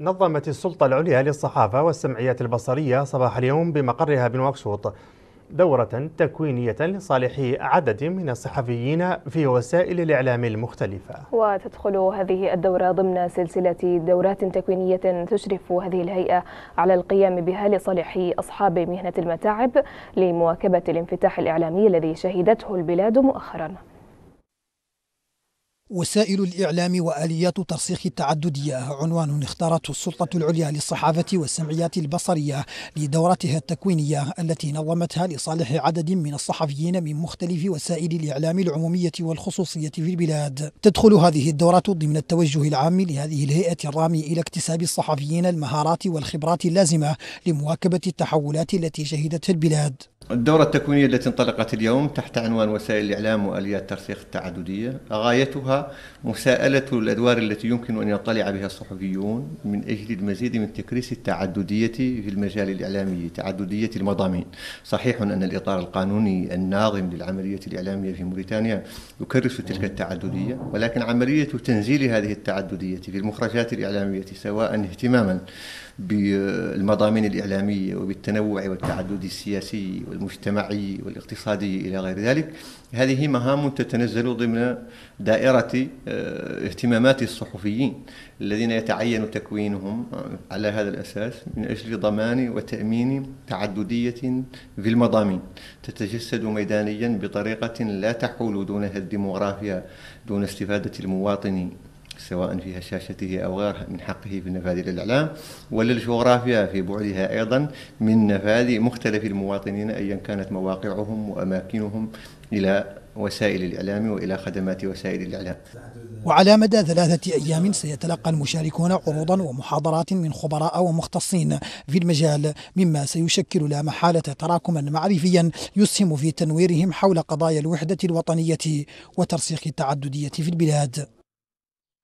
نظمت السلطة العليا للصحافة والسمعيات البصرية صباح اليوم بمقرها بنواكشوط دورة تكوينية لصالح عدد من الصحفيين في وسائل الإعلام المختلفة وتدخل هذه الدورة ضمن سلسلة دورات تكوينية تشرف هذه الهيئة على القيام بها لصالح أصحاب مهنة المتاعب لمواكبة الانفتاح الإعلامي الذي شهدته البلاد مؤخراً وسائل الإعلام وآليات ترسيخ التعددية عنوان اختارته السلطة العليا للصحافة والسمعيات البصرية لدورتها التكوينية التي نظمتها لصالح عدد من الصحفيين من مختلف وسائل الإعلام العمومية والخصوصية في البلاد تدخل هذه الدورة ضمن التوجه العام لهذه الهيئة الرامي إلى اكتساب الصحفيين المهارات والخبرات اللازمة لمواكبة التحولات التي شهدتها البلاد الدورة التكوينية التي انطلقت اليوم تحت عنوان وسائل الإعلام وآليات ترسيخ التعددية غايتها مساءلة الأدوار التي يمكن أن يطلع بها الصحفيون من أجل المزيد من تكريس التعددية في المجال الإعلامي تعددية المضامين صحيح أن الإطار القانوني الناظم للعملية الإعلامية في موريتانيا يكرس تلك التعددية ولكن عملية تنزيل هذه التعددية في المخرجات الإعلامية سواء اهتماما بالمضامين الإعلامية وبالتنوع والتعدد السياسي والمجتمعي والاقتصادي إلى غير ذلك هذه مهام تتنزل ضمن دائرة آه، اهتمامات الصحفيين الذين يتعين تكوينهم آه، على هذا الأساس من أجل ضمان وتأمين تعددية في المضامين تتجسد ميدانيا بطريقة لا تحول دونها الديموغرافيا دون استفادة المواطنين سواء في هشاشته أو غيرها من حقه في نفاذ الإعلام وللجغرافيا في بعدها أيضا من نفاذ مختلف المواطنين أيا كانت مواقعهم وأماكنهم إلى وسائل الإعلام وإلى خدمات وسائل الإعلام وعلى مدى ثلاثة أيام سيتلقى المشاركون عروضا ومحاضرات من خبراء ومختصين في المجال مما سيشكل لا محالة تراكما معرفيا يسهم في تنويرهم حول قضايا الوحدة الوطنية وترسيخ التعددية في البلاد